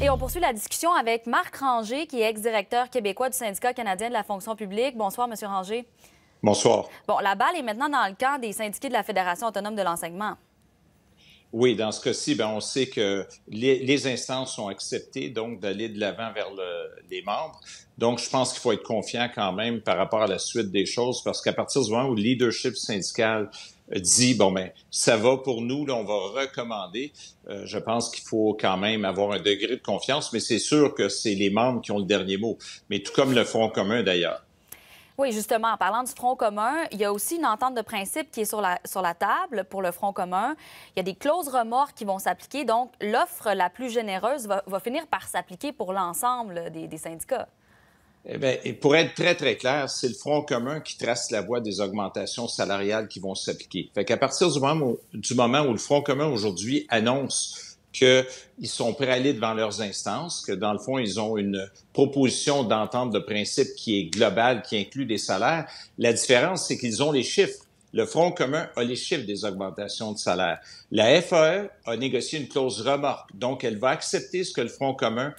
Et on poursuit la discussion avec Marc Ranger, qui est ex-directeur québécois du syndicat canadien de la fonction publique. Bonsoir, Monsieur Ranger. Bonsoir. Bon, la balle est maintenant dans le camp des syndiqués de la Fédération autonome de l'enseignement. Oui, dans ce cas-ci, ben, on sait que les, instances sont acceptées, donc d'aller de l'avant vers le, les membres. Donc, je pense qu'il faut être confiant quand même par rapport à la suite des choses, parce qu'à partir du moment où le leadership syndical dit bon ben ça va pour nous, là, on va recommander. Euh, je pense qu'il faut quand même avoir un degré de confiance, mais c'est sûr que c'est les membres qui ont le dernier mot. Mais tout comme le Front commun d'ailleurs. Oui, justement, en parlant du Front commun, il y a aussi une entente de principe qui est sur la, sur la table pour le Front commun. Il y a des clauses remords qui vont s'appliquer, donc l'offre la plus généreuse va, finir par s'appliquer pour l'ensemble des syndicats. Eh et pour être très, très clair, c'est le Front commun qui trace la voie des augmentations salariales qui vont s'appliquer. Fait qu'à partir du moment, où, le Front commun aujourd'hui annonce qu'ils sont prêts à aller devant leurs instances, que dans le fond, ils ont une proposition d'entente de principe qui est globale, qui inclut des salaires, la différence, c'est qu'ils ont les chiffres. Le Front commun a les chiffres des augmentations de salaire. La FAE a négocié une clause remorque, donc elle va accepter ce que le Front commun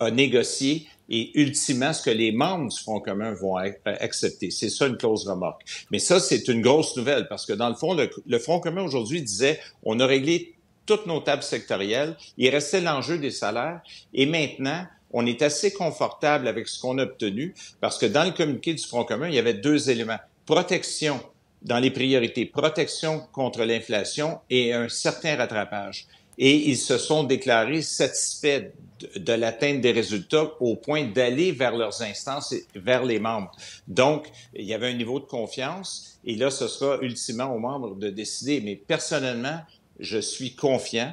a négocié et ultimement ce que les membres du Front commun vont euh, accepter. C'est ça une clause remorque. Mais ça, c'est une grosse nouvelle parce que dans le fond, le, le Front commun aujourd'hui disait on a réglé toutes nos tables sectorielles, il restait l'enjeu des salaires et maintenant, on est assez confortable avec ce qu'on a obtenu parce que dans le communiqué du Front commun, il y avait deux éléments. Protection dans les priorités, protection contre l'inflation et un certain rattrapage et ils se sont déclarés satisfaits de l'atteinte des résultats au point d'aller vers leurs instances et vers les membres. Donc, il y avait un niveau de confiance et là, ce sera ultimement aux membres de décider. Mais personnellement, je suis confiant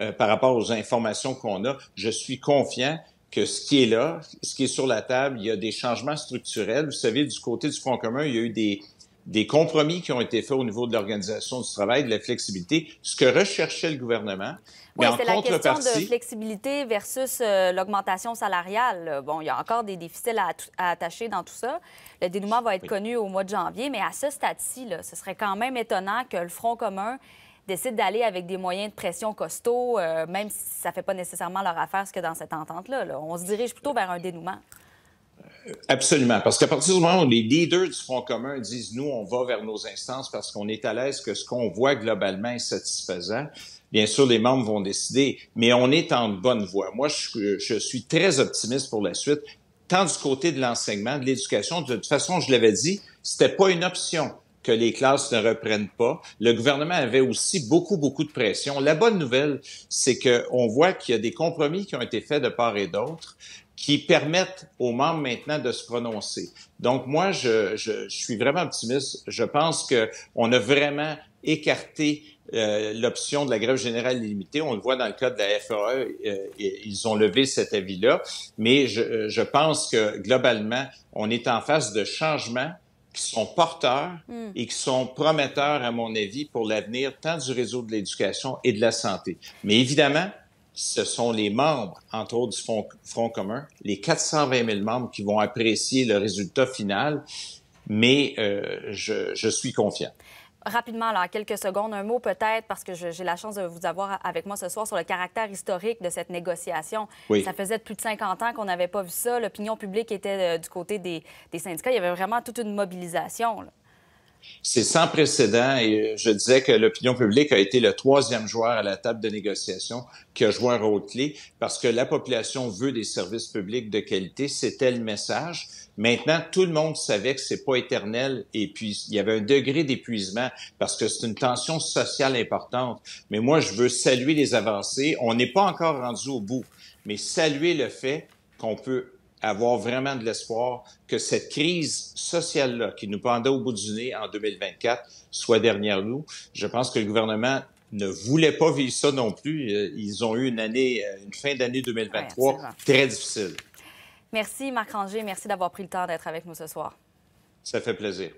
euh, par rapport aux informations qu'on a. Je suis confiant que ce qui est là, ce qui est sur la table, il y a des changements structurels. Vous savez, du côté du Front commun, il y a eu des des compromis qui ont été faits au niveau de l'organisation du travail, de la flexibilité, ce que recherchait le gouvernement. Oui, c'est la question de flexibilité versus euh, l'augmentation salariale. Bon, il y a encore des difficiles à, attacher dans tout ça. Le dénouement va être connu au mois de janvier, mais à ce stade-ci, ce serait quand même étonnant que le Front commun décide d'aller avec des moyens de pression costauds, euh, même si ça ne fait pas nécessairement leur affaire, ce que dans cette entente Là. On se dirige plutôt vers un dénouement. Absolument, parce qu'à partir du moment où les leaders du Front commun disent nous, on va vers nos instances parce qu'on est à l'aise que ce qu'on voit globalement est satisfaisant, bien sûr, les membres vont décider, mais on est en bonne voie. Moi, je, suis très optimiste pour la suite, tant du côté de l'enseignement, de l'éducation. De toute façon, je l'avais dit, c'était pas une option que les classes ne reprennent pas. Le gouvernement avait aussi beaucoup, beaucoup de pression. La bonne nouvelle, c'est qu'on voit qu'il y a des compromis qui ont été faits de part et d'autre qui permettent aux membres maintenant de se prononcer. Donc moi, je, je, suis vraiment optimiste. Je pense que on a vraiment écarté euh, l'option de la grève générale illimitée. On le voit dans le cas de la FAE, euh, ils ont levé cet avis-là. Mais je, je, pense que globalement, on est en face de changements qui sont porteurs hmm. et qui sont prometteurs, à mon avis, pour l'avenir tant du réseau de l'éducation et de la santé. Mais évidemment, ce sont les membres, entre autres du Front, commun, les 420 000 membres qui vont apprécier le résultat final, mais euh, je, suis confiant rapidement, là, quelques secondes, un mot peut-être, parce que j'ai la chance de vous avoir avec moi ce soir sur le caractère historique de cette négociation. Ça faisait plus de 50 ans qu'on n'avait pas vu ça. L'opinion publique était euh, du côté des, des, syndicats. Il y avait vraiment toute une mobilisation. C'est sans précédent et euh, je disais que l'opinion publique a été le troisième joueur à la table de négociation qui a joué un rôle clé parce que la population veut des services publics de qualité. C'était le message. Maintenant, tout le monde savait que c'est pas éternel et puis il y avait un degré d'épuisement parce que c'est une tension sociale importante. Mais moi, je veux saluer les avancées. On n'est pas encore rendu au bout, mais saluer le fait qu'on peut avoir vraiment de l'espoir que cette crise sociale-là qui nous pendait au bout du nez en 2024 soit derrière nous. Je pense que le gouvernement ne voulait pas vivre ça non plus. Euh, ils ont eu une année, euh, une fin d'année 2023 très difficile. Merci Marc Ranger, merci d'avoir pris le temps d'être avec nous ce soir. Ça fait plaisir.